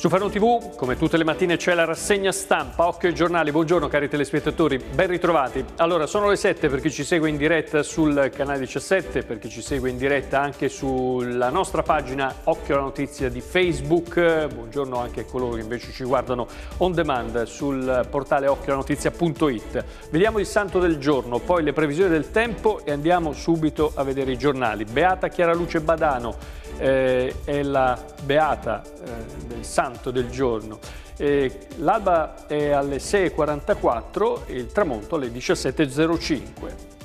Su Faro TV, come tutte le mattine, c'è la rassegna stampa. Occhio ai giornali. Buongiorno cari telespettatori, ben ritrovati. Allora, sono le 7 per chi ci segue in diretta sul canale 17, per chi ci segue in diretta anche sulla nostra pagina Occhio alla notizia di Facebook. Buongiorno anche a coloro che invece ci guardano on demand sul portale occhiolanotizia.it. Vediamo il santo del giorno, poi le previsioni del tempo e andiamo subito a vedere i giornali. Beata Chiara Luce Badano eh, è la beata eh, del santo del giorno. L'alba è alle 6.44 e il tramonto alle 17.05.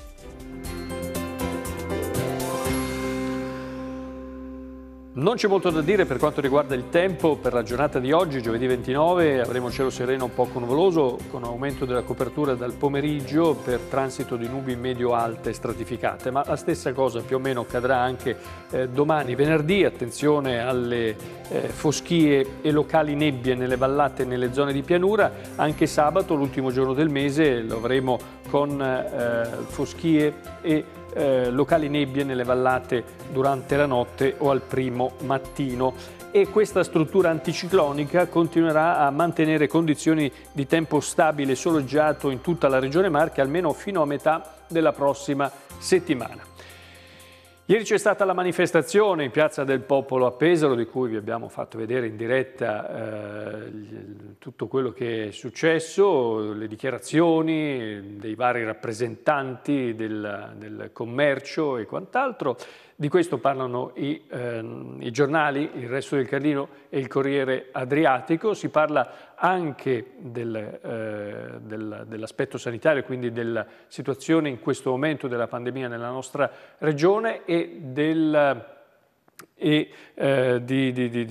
Non c'è molto da dire per quanto riguarda il tempo per la giornata di oggi, giovedì 29, avremo cielo sereno un po' convoloso con aumento della copertura dal pomeriggio per transito di nubi medio-alte stratificate, ma la stessa cosa più o meno accadrà anche eh, domani, venerdì, attenzione alle eh, foschie e locali nebbie nelle vallate e nelle zone di pianura, anche sabato, l'ultimo giorno del mese, lo avremo con eh, foschie e eh, locali nebbie nelle vallate durante la notte o al primo mattino e questa struttura anticiclonica continuerà a mantenere condizioni di tempo stabile e soleggiato in tutta la regione Marche almeno fino a metà della prossima settimana. Ieri c'è stata la manifestazione in Piazza del Popolo a Pesaro di cui vi abbiamo fatto vedere in diretta eh, tutto quello che è successo, le dichiarazioni dei vari rappresentanti del, del commercio e quant'altro. Di questo parlano i, ehm, i, giornali, il Resto del Carlino e il Corriere Adriatico, si parla anche del, eh, del, dell'aspetto sanitario, quindi della situazione in questo momento della pandemia nella nostra regione e del e eh, di, di, di,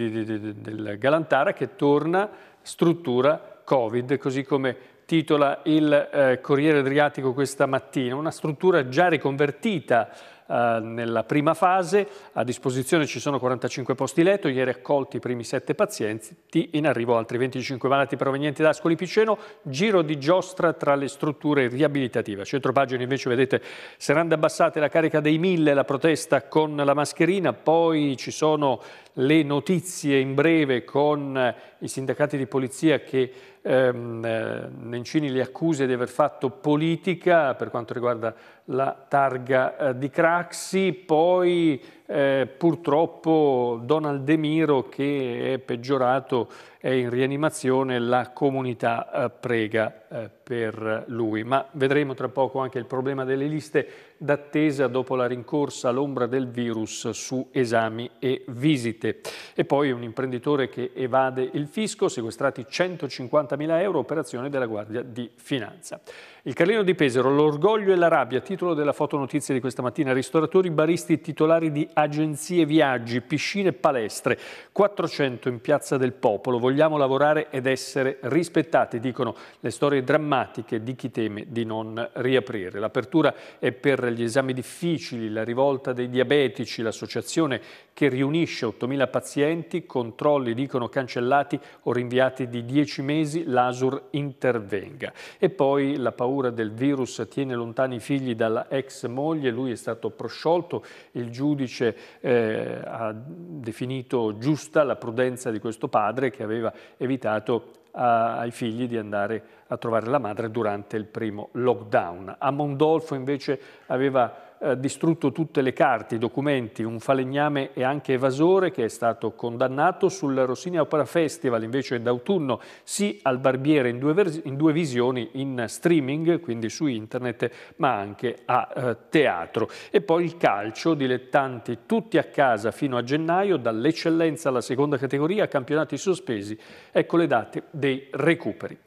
del Galantara che torna struttura Covid, così come titola il eh, Corriere Adriatico questa mattina, una struttura già riconvertita eh, nella prima fase, a disposizione ci sono 45 posti letto, ieri accolti i primi 7 pazienti, in arrivo altri 25 malati provenienti da Ascoli Piceno, giro di giostra tra le strutture riabilitative. A centro pagina invece vedete seranda abbassate la carica dei mille, la protesta con la mascherina, poi ci sono le notizie in breve con eh, i sindacati di polizia che ehm, eh, Nencini le accuse di aver fatto politica per quanto riguarda la targa eh, di Craxi, poi eh, purtroppo Donald De Miro che è peggiorato, è in rianimazione, la comunità eh, prega eh, per lui. Ma vedremo tra poco anche il problema delle liste d'attesa dopo la rincorsa all'ombra del virus su esami e visite. E poi un imprenditore che evade il fisco, sequestrati 150.000 euro, operazione della Guardia di Finanza. Il Carlino di Pesaro, l'orgoglio e la rabbia, titolo della fotonotizia di questa mattina, ristoratori, baristi, titolari di agenzie viaggi, piscine e palestre, 400 in Piazza del Popolo, vogliamo lavorare ed essere rispettati, dicono le storie drammatiche di chi teme di non riaprire. L'apertura è per gli esami difficili, la rivolta dei diabetici, l'associazione che riunisce 8.000 pazienti, controlli dicono cancellati o rinviati di 10 mesi, l'ASUR intervenga. E poi la paura del virus tiene lontani i figli dalla ex moglie, lui è stato prosciolto, il giudice eh, ha definito giusta la prudenza di questo padre che aveva evitato a, ai figli di andare a trovare la madre durante il primo lockdown. A Mondolfo invece aveva eh, distrutto tutte le carte, i documenti, un falegname e anche evasore che è stato condannato sul Rossini Opera Festival invece d'autunno, sì al Barbiere in due, in due, visioni, in streaming, quindi su internet, ma anche a eh, teatro. E poi il calcio, dilettanti tutti a casa fino a gennaio, dall'eccellenza alla seconda categoria, campionati sospesi, ecco le date dei recuperi.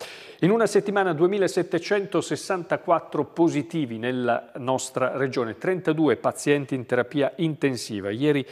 In una settimana 2764 positivi nella nostra regione, 32 pazienti in terapia intensiva. Ieri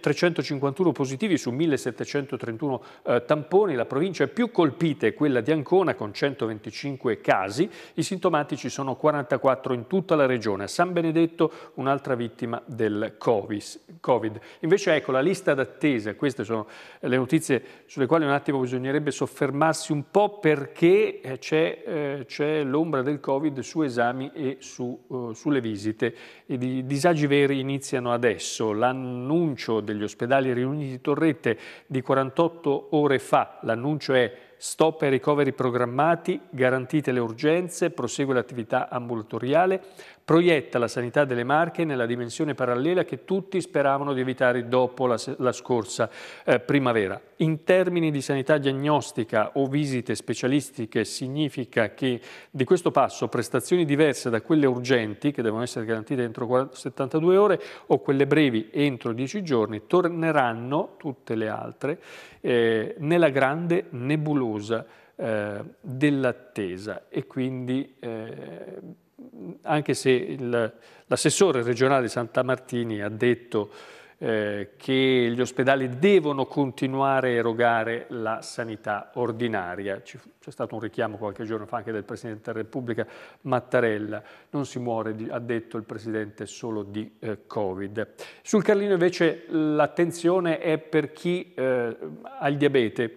351 positivi su 1731 eh, tamponi, la provincia più colpita è quella di Ancona con 125 casi, i sintomatici sono 44 in tutta la regione, a San Benedetto un'altra vittima del Covid. Invece ecco la lista d'attesa, queste sono le notizie sulle quali un attimo bisognerebbe soffermarsi un po' perché eh, c'è eh, l'ombra del Covid su esami e su, eh, sulle visite. I disagi veri iniziano adesso, l'anno l'annuncio degli ospedali riuniti di Torrette di 48 ore fa. L'annuncio è stop ai ricoveri programmati, garantite le urgenze, prosegue l'attività ambulatoriale, proietta la sanità delle Marche nella dimensione parallela che tutti speravano di evitare dopo la, la scorsa eh, primavera. In termini di sanità diagnostica o visite specialistiche significa che di questo passo prestazioni diverse da quelle urgenti, che devono essere garantite entro 72 ore, o quelle brevi entro 10 giorni, torneranno tutte le altre eh, nella grande nebulosa eh, dell'attesa e quindi eh, anche se l'assessore regionale Santa Martini ha detto eh, che gli ospedali devono continuare a erogare la sanità ordinaria. C'è stato un richiamo qualche giorno fa anche del Presidente della Repubblica Mattarella. Non si muore, ha detto il Presidente, solo di eh, Covid. Sul Carlino invece l'attenzione è per chi eh, ha il diabete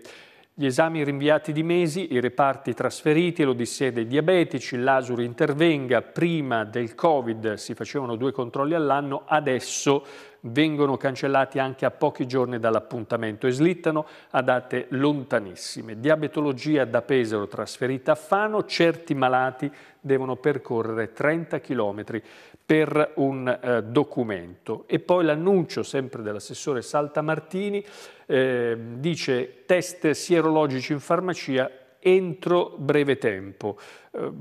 gli esami rinviati di mesi, i reparti trasferiti, l'odissea dei diabetici, l'Asur intervenga, prima del Covid si facevano due controlli all'anno, adesso vengono cancellati anche a pochi giorni dall'appuntamento e slittano a date lontanissime. Diabetologia da Pesaro trasferita a Fano, certi malati devono percorrere 30 km per un eh, documento. E poi l'annuncio sempre dell'assessore Saltamartini eh, dice test sierologici in farmacia entro breve tempo. Eh,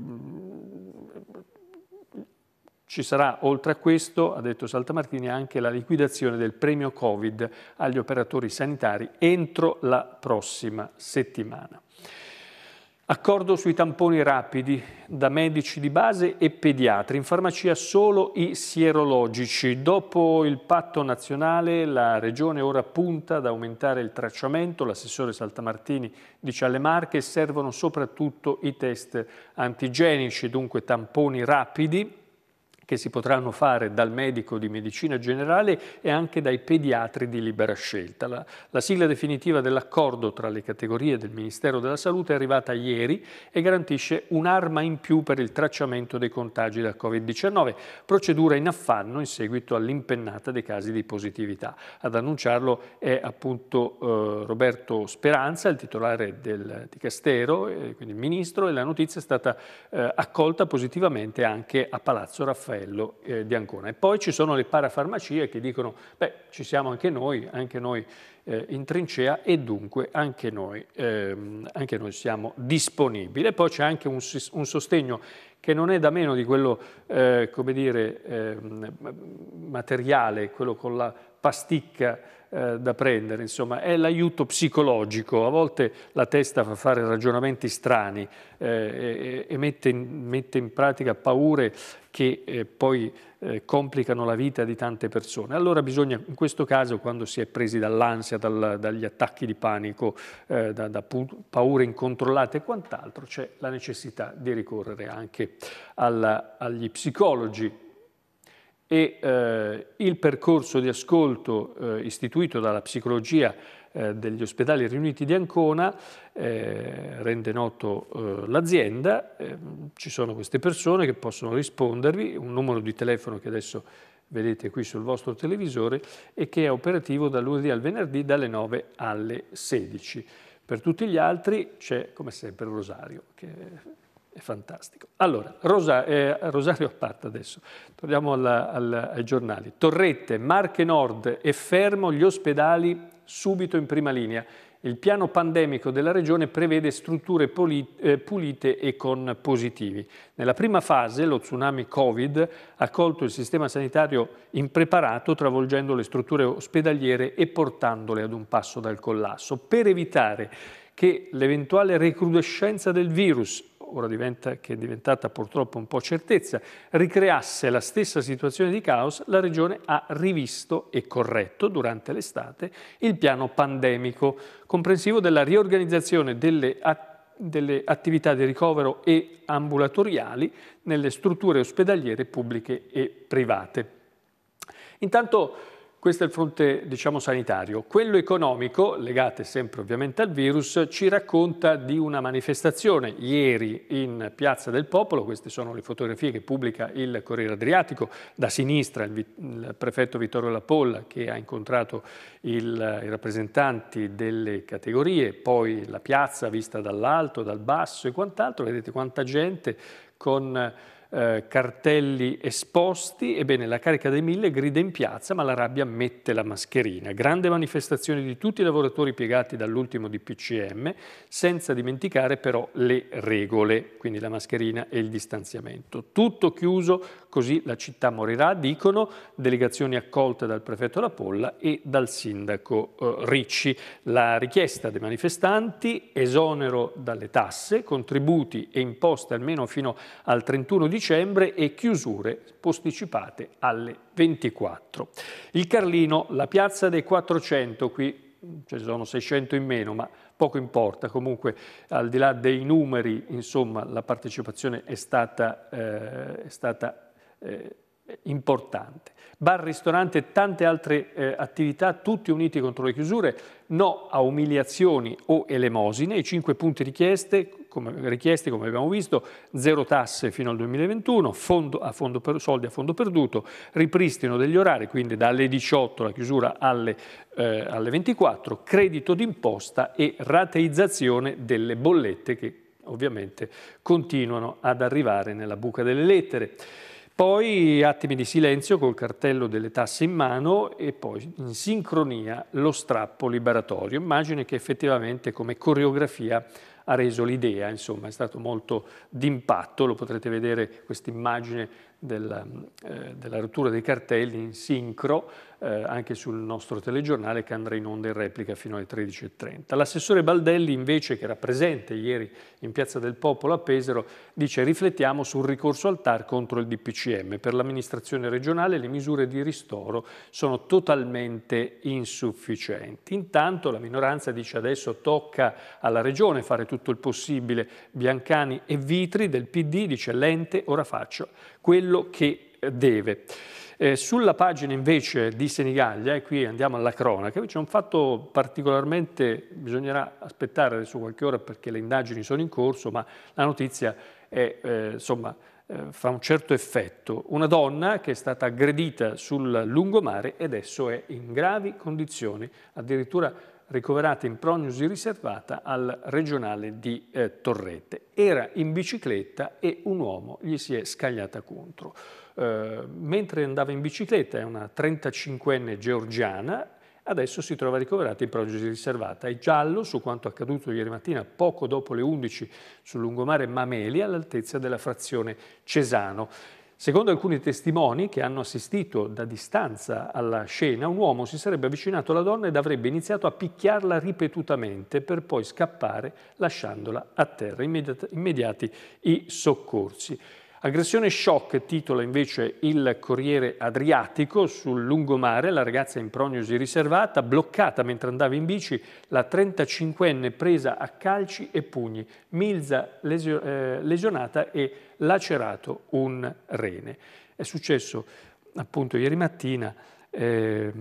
ci sarà, oltre a questo, ha detto Saltamartini, anche la liquidazione del premio Covid agli operatori sanitari entro la prossima settimana. Accordo sui tamponi rapidi da medici di base e pediatri, in farmacia solo i sierologici. Dopo il patto nazionale la Regione ora punta ad aumentare il tracciamento, l'assessore Saltamartini dice alle marche servono soprattutto i test antigenici, dunque tamponi rapidi che si potranno fare dal medico di medicina generale e anche dai pediatri di libera scelta. La, la sigla definitiva dell'accordo tra le categorie del Ministero della Salute è arrivata ieri e garantisce un'arma in più per il tracciamento dei contagi da Covid-19, procedura in affanno in seguito all'impennata dei casi di positività. Ad annunciarlo è appunto eh, Roberto Speranza, il titolare del, di Castero, eh, quindi il Ministro, e la notizia è stata eh, accolta positivamente anche a Palazzo Raffaele cartello eh, di Ancona. E poi ci sono le parafarmacie che dicono, beh, ci siamo anche noi, anche noi eh, in trincea e dunque anche noi, ehm, anche noi siamo disponibili. E poi c'è anche un, un sostegno che non è da meno di quello eh, come dire, eh, materiale, quello con la pasticca eh, da prendere, insomma, è l'aiuto psicologico. A volte la testa fa fare ragionamenti strani eh, e, e mette, in, mette, in, pratica paure che eh, poi eh, complicano la vita di tante persone. Allora bisogna, in questo caso, quando si è presi dall'ansia, dal, dagli attacchi di panico, eh, da, da paure incontrollate e quant'altro, c'è la necessità di ricorrere anche alla, agli psicologi e eh, il percorso di ascolto eh, istituito dalla psicologia eh, degli ospedali riuniti di Ancona, eh, rende noto eh, l'azienda, eh, ci sono queste persone che possono rispondervi, un numero di telefono che adesso vedete qui sul vostro televisore e che è operativo dal lunedì al venerdì dalle 9 alle 16. Per tutti gli altri c'è come sempre il rosario, è fantastico. Allora, Rosa, eh, Rosario a parte adesso, torniamo alla, alla, ai giornali. Torrette, Marche Nord e Fermo, gli ospedali subito in prima linea. Il piano pandemico della Regione prevede strutture eh, pulite e con positivi. Nella prima fase, lo tsunami Covid ha colto il sistema sanitario impreparato, travolgendo le strutture ospedaliere e portandole ad un passo dal collasso. Per evitare che l'eventuale recrudescenza del virus ora diventa, che è diventata purtroppo un po' certezza, ricreasse la stessa situazione di caos, la Regione ha rivisto e corretto durante l'estate il piano pandemico, comprensivo della riorganizzazione delle attività delle attività di ricovero e ambulatoriali nelle strutture ospedaliere pubbliche e private. Intanto questo è il fronte diciamo, sanitario. Quello economico, legato sempre ovviamente al virus, ci racconta di una manifestazione ieri in Piazza del Popolo, queste sono le fotografie che pubblica il Corriere Adriatico, da sinistra il, il prefetto Vittorio Lapolla che ha incontrato il, i rappresentanti delle categorie, poi la piazza vista dall'alto, dal basso e quant'altro, vedete quanta gente con eh, cartelli esposti, ebbene la carica dei mille grida in piazza ma la rabbia mette la mascherina. Grande manifestazione di tutti i lavoratori piegati dall'ultimo DPCM, senza dimenticare però le regole, quindi la mascherina e il distanziamento. Tutto chiuso, così la città morirà, dicono, delegazioni accolte dal prefetto Lapolla e dal sindaco eh, Ricci. La richiesta dei manifestanti, esonero dalle tasse, contributi e imposte almeno fino al 31 dicembre, dicembre e chiusure posticipate alle 24. Il Carlino, la piazza dei 400, qui ce ne sono 600 in meno, ma poco importa, comunque al di là dei numeri, insomma, la partecipazione è stata, eh, è stata eh, importante. Bar, ristorante e tante altre eh, attività, tutti uniti contro le chiusure, no a umiliazioni o elemosine, i cinque punti richieste, come richiesti, come abbiamo visto, zero tasse fino al 2021, fondo a fondo per, soldi a fondo perduto, ripristino degli orari, quindi dalle 18 la chiusura alle, eh, alle 24, credito d'imposta e rateizzazione delle bollette che ovviamente continuano ad arrivare nella buca delle lettere. Poi attimi di silenzio col cartello delle tasse in mano e poi in sincronia lo strappo liberatorio. Immagine che effettivamente come coreografia ha reso l'idea, insomma è stato molto d'impatto, lo potrete vedere questa immagine della, eh, della, rottura dei cartelli in sincro eh, anche sul nostro telegiornale che andrà in onda in replica fino alle 13.30. L'assessore Baldelli invece, che era presente ieri in Piazza del Popolo a Pesaro, dice riflettiamo sul ricorso al TAR contro il DPCM. Per l'amministrazione regionale le misure di ristoro sono totalmente insufficienti. Intanto la minoranza dice adesso tocca alla regione fare tutto il possibile. Biancani e Vitri del PD dice lente, ora faccio. Quello quello che eh, deve. Eh, sulla pagina invece di Senigallia, e qui andiamo alla cronaca, c'è un fatto particolarmente, bisognerà aspettare adesso qualche ora perché le indagini sono in corso, ma la notizia è, eh, insomma, eh, fa un certo effetto. Una donna che è stata aggredita sul lungomare e adesso è in gravi condizioni, addirittura ricoverata in prognosi riservata al regionale di eh, Torrette. Era in bicicletta e un uomo gli si è scagliata contro. Eh, mentre andava in bicicletta, è una 35enne georgiana, adesso si trova ricoverata in prognosi riservata. È giallo su quanto accaduto ieri mattina, poco dopo le 11, sul lungomare Mameli, all'altezza della frazione Cesano. Secondo alcuni testimoni che hanno assistito da distanza alla scena, un uomo si sarebbe avvicinato alla donna ed avrebbe iniziato a picchiarla ripetutamente per poi scappare lasciandola a terra, immediati i soccorsi. Aggressione shock titola invece il Corriere Adriatico sul lungomare, la ragazza in prognosi riservata, bloccata mentre andava in bici, la 35enne presa a calci e pugni, Milza lesio, eh, lesionata e lacerato un rene. È successo appunto ieri mattina, eh,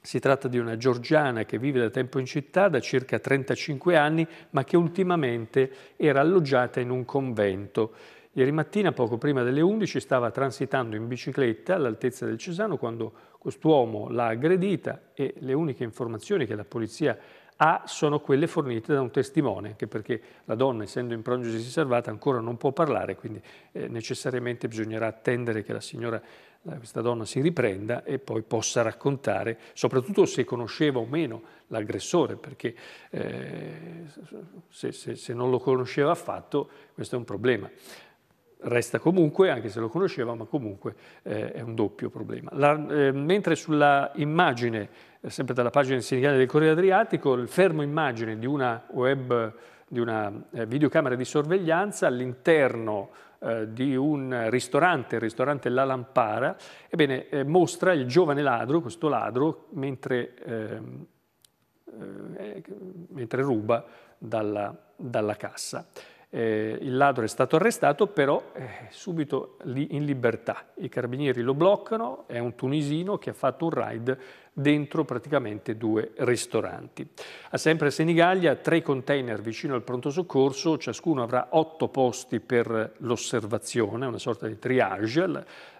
si tratta di una georgiana che vive da tempo in città, da circa 35 anni, ma che ultimamente era alloggiata in un convento. Ieri mattina, poco prima delle 11, stava transitando in bicicletta all'altezza del Cesano quando quest'uomo l'ha aggredita e le uniche informazioni che la polizia ha sono quelle fornite da un testimone, anche perché la donna, essendo in prognosi servata, ancora non può parlare, quindi eh, necessariamente bisognerà attendere che la signora eh, questa donna si riprenda e poi possa raccontare, soprattutto se conosceva o meno l'aggressore, perché eh, se, se, se non lo conosceva affatto questo è un problema resta comunque, anche se lo conosceva, ma comunque eh, è un doppio problema. La, eh, mentre sulla immagine, eh, sempre dalla pagina sindicale del Corriere Adriatico, il fermo immagine di una web, di una eh, videocamera di sorveglianza all'interno eh, di un ristorante, il ristorante La Lampara, ebbene, eh, mostra il giovane ladro, questo ladro, mentre, ehm, mentre ruba dalla, dalla cassa. Eh, il ladro è stato arrestato, però eh, subito in libertà. I carabinieri lo bloccano, è un tunisino che ha fatto un raid dentro praticamente due ristoranti. A sempre Senigallia tre container vicino al pronto soccorso, ciascuno avrà otto posti per l'osservazione, una sorta di triage.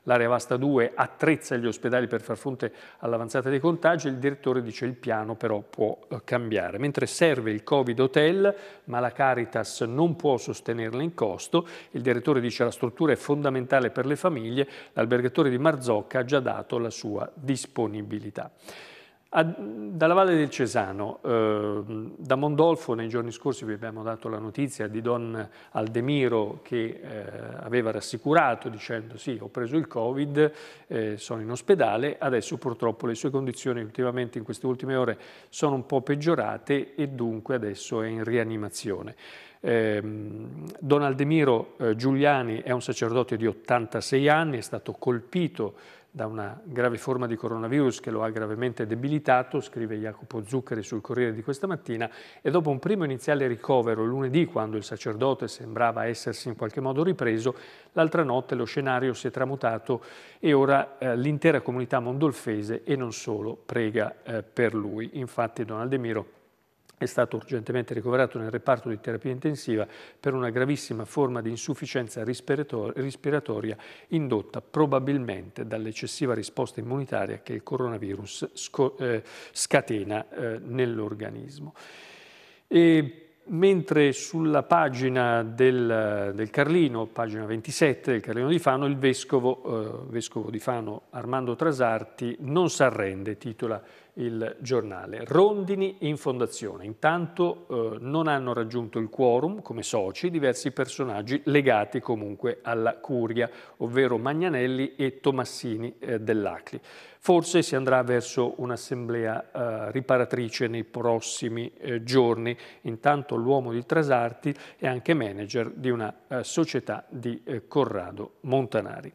L'area vasta 2 attrezza gli ospedali per far fronte all'avanzata dei contagi il direttore dice il piano però può eh, cambiare. Mentre serve il Covid Hotel, ma la Caritas non può sostenerla in costo, il direttore dice la struttura è fondamentale per le famiglie, l'albergatore di Marzocca ha già dato la sua disponibilità. A, dalla Valle del Cesano, eh, da Mondolfo nei giorni scorsi vi abbiamo dato la notizia di Don Aldemiro che eh, aveva rassicurato dicendo sì ho preso il Covid, eh, sono in ospedale, adesso purtroppo le sue condizioni ultimamente in queste ultime ore sono un po' peggiorate e dunque adesso è in rianimazione. Eh, Don Aldemiro eh, Giuliani è un sacerdote di 86 anni, è stato colpito da una grave forma di coronavirus che lo ha gravemente debilitato, scrive Jacopo Zuccari sul Corriere di questa mattina, e dopo un primo iniziale ricovero lunedì, quando il sacerdote sembrava essersi in qualche modo ripreso, l'altra notte lo scenario si è tramutato e ora eh, l'intera comunità mondolfese e non solo prega eh, per lui. Infatti Don Aldemiro è stato urgentemente ricoverato nel reparto di terapia intensiva per una gravissima forma di insufficienza respiratoria indotta probabilmente dall'eccessiva risposta immunitaria che il coronavirus eh, scatena eh, nell'organismo. Mentre sulla pagina del, del, Carlino, pagina 27 del Carlino di Fano, il vescovo, eh, vescovo di Fano Armando Trasarti non si arrende, titola il giornale. Rondini in fondazione. Intanto eh, non hanno raggiunto il quorum come soci diversi personaggi legati comunque alla curia, ovvero Magnanelli e Tomassini eh, dell'Acli. Forse si andrà verso un'assemblea eh, riparatrice nei prossimi eh, giorni. Intanto l'uomo di Trasarti è anche manager di una eh, società di eh, Corrado Montanari.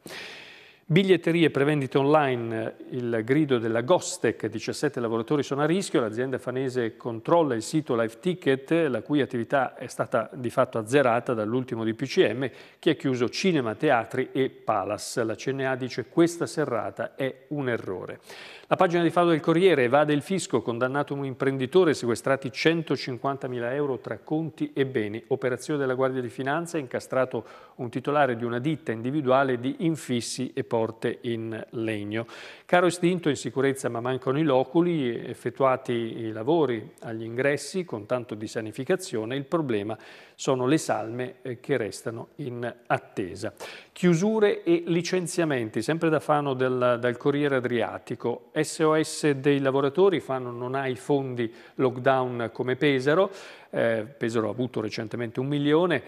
Biglietterie e prevendite online, il grido della Gostec, 17 lavoratori sono a rischio, l'azienda fanese controlla il sito Live Ticket, la cui attività è stata di fatto azzerata dall'ultimo DPCM, che ha chiuso cinema, teatri e Palace. La CNA dice questa serrata è un errore. La pagina di Fado del Corriere evade il fisco, condannato un imprenditore, sequestrati 150.000 euro tra conti e beni. Operazione della Guardia di Finanza, incastrato un titolare di una ditta individuale di infissi e poi porte in legno. Caro istinto in sicurezza ma mancano i loculi, effettuati i lavori agli ingressi con tanto di sanificazione, il problema sono le salme eh, che restano in attesa. Chiusure e licenziamenti, sempre da Fano del, dal Corriere Adriatico. SOS dei lavoratori, Fano non ha i fondi lockdown come Pesaro, eh, Pesaro ha avuto recentemente un milione,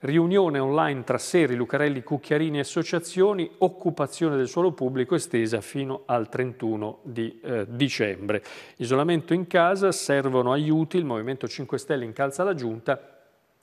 riunione online tra Seri, Lucarelli, Cucchiarini e associazioni, occupazione del suolo pubblico estesa fino al 31 di eh, dicembre. Isolamento in casa, servono aiuti, il Movimento 5 Stelle incalza la Giunta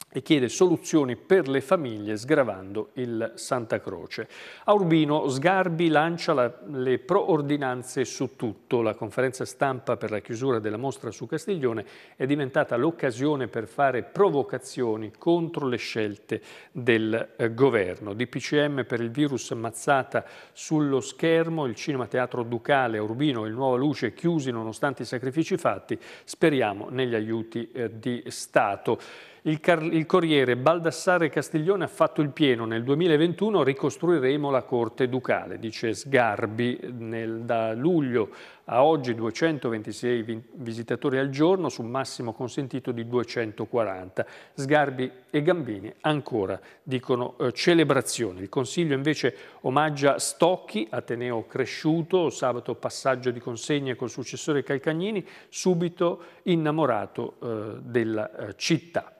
e chiede soluzioni per le famiglie sgravando il Santa Croce. A Urbino Sgarbi lancia la, le proordinanze su tutto. La conferenza stampa per la chiusura della mostra su Castiglione è diventata l'occasione per fare provocazioni contro le scelte del eh, governo. DPCM per il virus mazzata sullo schermo, il Cinema Teatro Ducale a Urbino e il Nuova Luce chiusi nonostante i sacrifici fatti, speriamo negli aiuti eh, di Stato. Il, il, Corriere Baldassare Castiglione ha fatto il pieno, nel 2021 ricostruiremo la Corte Ducale, dice Sgarbi, nel, da luglio a oggi 226 vi, visitatori al giorno su un massimo consentito di 240. Sgarbi e Gambini ancora dicono eh, celebrazione. Il Consiglio invece omaggia Stocchi, Ateneo cresciuto, sabato passaggio di consegne col successore Calcagnini, subito innamorato eh, della eh, città.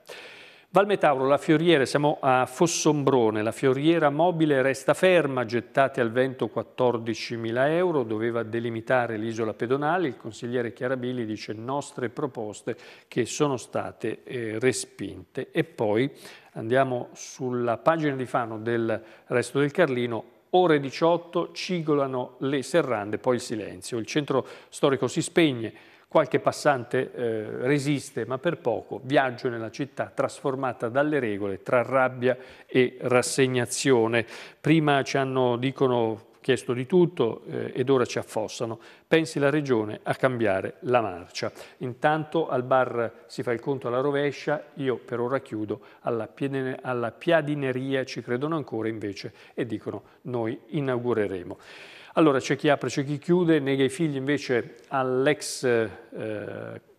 Valmetauro, la fioriera, siamo a Fossombrone, la fioriera mobile resta ferma, gettate al vento 14.000 euro, doveva delimitare l'isola pedonale, il consigliere Chiarabili dice nostre proposte che sono state eh, respinte. E poi andiamo sulla pagina di Fano del resto del Carlino, ore 18 cigolano le serrande, poi il silenzio. Il centro storico si spegne Qualche passante eh, resiste, ma per poco. Viaggio nella città trasformata dalle regole tra rabbia e rassegnazione. Prima ci hanno, dicono, chiesto di tutto eh, ed ora ci affossano. Pensi la regione a cambiare la marcia. Intanto al bar si fa il conto alla rovescia, io per ora chiudo, alla, piedine, alla piadineria ci credono ancora invece e dicono noi inaugureremo. Allora c'è chi apre, c'è chi chiude, nega i figli invece all'ex eh,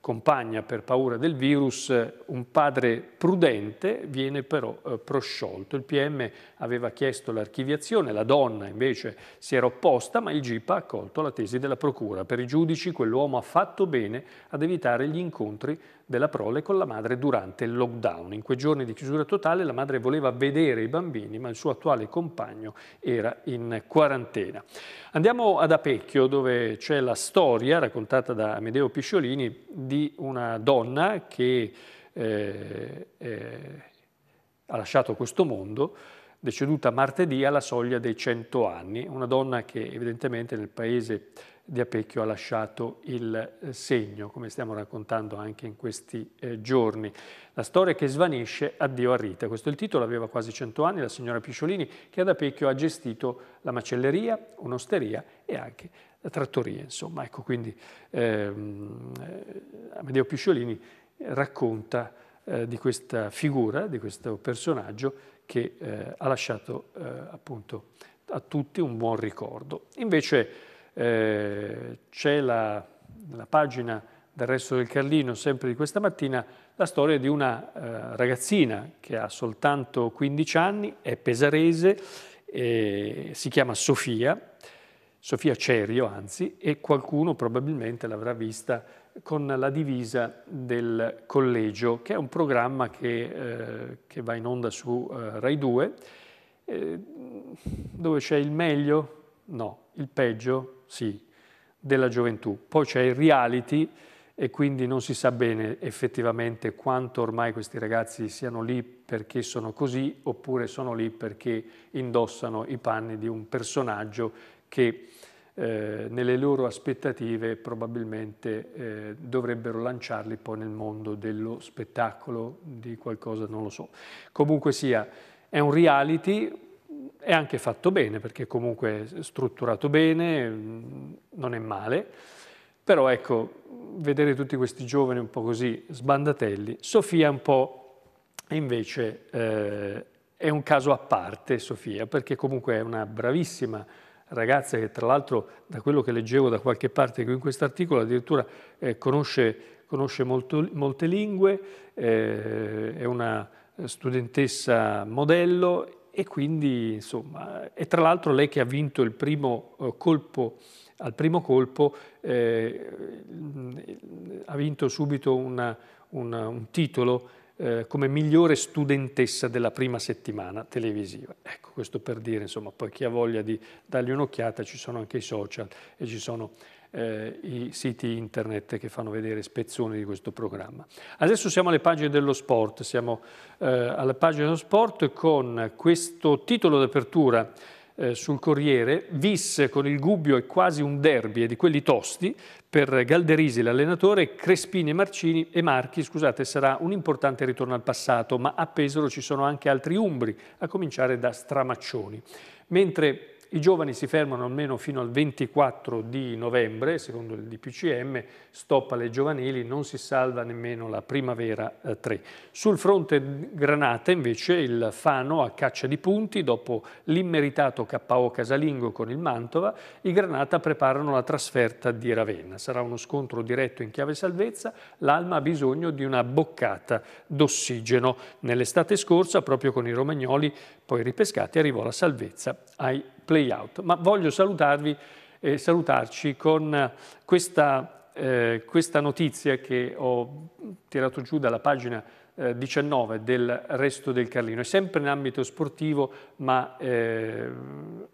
compagna per paura del virus, un padre prudente viene però eh, prosciolto. Il PM aveva chiesto l'archiviazione, la donna invece si era opposta, ma il GIP ha accolto la tesi della procura. Per i giudici quell'uomo ha fatto bene ad evitare gli incontri della prole con la madre durante il lockdown. In quei giorni di chiusura totale la madre voleva vedere i bambini, ma il suo attuale compagno era in quarantena. Andiamo ad Apecchio, dove c'è la storia raccontata da Amedeo Pisciolini di una donna che eh, eh, ha lasciato questo mondo deceduta martedì alla soglia dei 100 anni, una donna che evidentemente nel paese di Apecchio ha lasciato il eh, segno, come stiamo raccontando anche in questi eh, giorni. La storia che svanisce, addio a Rita. Questo è il titolo, aveva quasi 100 anni la signora Pisciolini, che ad Apecchio ha gestito la macelleria, un'osteria e anche la trattoria. Insomma, ecco, quindi ehm, eh, Amedeo Pisciolini racconta eh, di questa figura, di questo personaggio che eh, ha lasciato eh, appunto a tutti un buon ricordo. Invece eh, c'è la, la, pagina del resto del Carlino, sempre di questa mattina, la storia di una eh, ragazzina che ha soltanto 15 anni, è pesarese, eh, si chiama Sofia, Sofia Cerio anzi, e qualcuno probabilmente l'avrà vista con la divisa del collegio, che è un programma che, eh, che va in onda su eh, Rai 2, eh, dove c'è il meglio No, il peggio sì, della gioventù. Poi c'è il reality e quindi non si sa bene effettivamente quanto ormai questi ragazzi siano lì perché sono così oppure sono lì perché indossano i panni di un personaggio che eh, nelle loro aspettative probabilmente eh, dovrebbero lanciarli poi nel mondo dello spettacolo, di qualcosa, non lo so. Comunque sia, è un reality è anche fatto bene perché comunque strutturato bene, mm, non è male, però ecco, vedere tutti questi giovani un po' così sbandatelli, Sofia un po' invece eh, è un caso a parte Sofia, perché comunque è una bravissima ragazza che tra l'altro da quello che leggevo da qualche parte qui in articolo addirittura eh, conosce, conosce molto, molte lingue, eh, è una studentessa modello e quindi insomma, e tra l'altro lei che ha vinto il primo eh, colpo, al primo colpo, eh, mm, ha vinto subito una, una, un titolo eh, come migliore studentessa della prima settimana televisiva. Ecco, questo per dire, insomma, poi chi ha voglia di dargli un'occhiata, ci sono anche i social e ci sono eh, i siti internet che fanno vedere spezzoni di questo programma. Adesso siamo alle pagine dello sport, siamo eh, alla pagina dello sport con questo titolo d'apertura eh, sul Corriere, vis con il Gubbio è quasi un derby e di quelli tosti, per Galderisi l'allenatore, Crespini e, Marcini, e Marchi scusate, sarà un importante ritorno al passato, ma a Pesaro ci sono anche altri umbri, a cominciare da Stramaccioni. Mentre i giovani si fermano almeno fino al 24 di novembre, secondo il DPCM, stop alle giovanili, non si salva nemmeno la primavera 3. Eh, Sul fronte granata invece il Fano a caccia di punti, dopo l'immeritato KO casalingo con il Mantova, i Granata preparano la trasferta di Ravenna. Sarà uno scontro diretto in chiave salvezza, l'Alma ha bisogno di una boccata d'ossigeno. Nell'estate scorsa, proprio con i romagnoli, poi ripescati, arrivò la salvezza ai playout. Ma voglio salutarvi e eh, salutarci con questa, eh, questa notizia che ho tirato giù dalla pagina 19 eh, del resto del Carlino. È sempre in ambito sportivo, ma eh,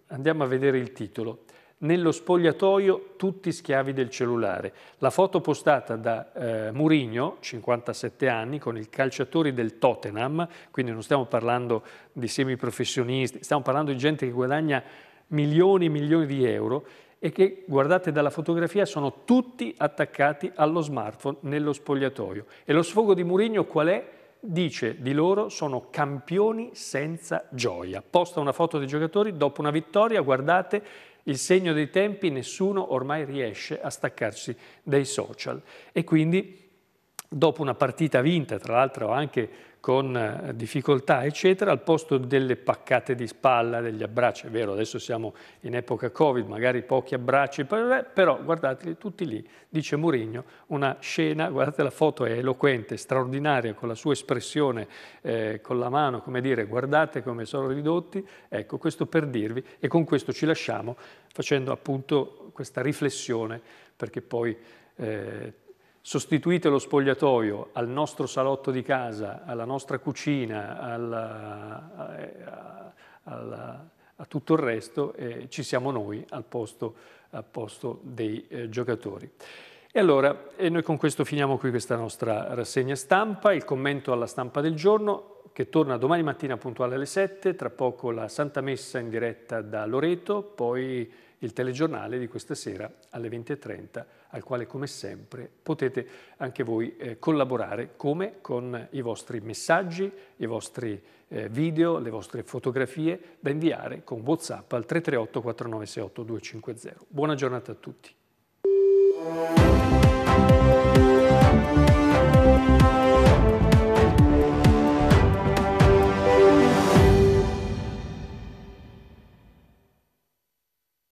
andiamo a vedere il titolo nello spogliatoio tutti schiavi del cellulare. La foto postata da eh, Murigno, 57 anni, con i calciatori del Tottenham, quindi non stiamo parlando di semiprofessionisti, stiamo parlando di gente che guadagna milioni e milioni di euro e che, guardate dalla fotografia, sono tutti attaccati allo smartphone nello spogliatoio. E lo sfogo di Murigno qual è? dice di loro sono campioni senza gioia. Posta una foto dei giocatori dopo una vittoria, guardate, il segno dei tempi, nessuno ormai riesce a staccarsi dai social e quindi dopo una partita vinta, tra l'altro anche con eh, difficoltà, eccetera, al posto delle paccate di spalla, degli abbracci. È vero, adesso siamo in epoca Covid, magari pochi abbracci, però guardateli tutti lì, dice Mourinho, una scena, guardate la foto, è eloquente, straordinaria, con la sua espressione, eh, con la mano, come dire, guardate come sono ridotti. Ecco, questo per dirvi, e con questo ci lasciamo, facendo appunto questa riflessione, perché poi... Eh, sostituite lo spogliatoio al nostro salotto di casa, alla nostra cucina, alla, eh, alla, a tutto il resto, eh, ci siamo noi al posto, al posto dei eh, giocatori. E allora, e noi con questo finiamo qui questa nostra rassegna stampa, il commento alla stampa del giorno, che torna domani mattina puntuale alle 7, tra poco la Santa Messa in diretta da Loreto, poi il telegiornale di questa sera alle 20.30, al quale come sempre potete anche voi eh, collaborare, come con i vostri messaggi, i vostri eh, video, le vostre fotografie da inviare con WhatsApp al 338 4968 250. Buona giornata a tutti.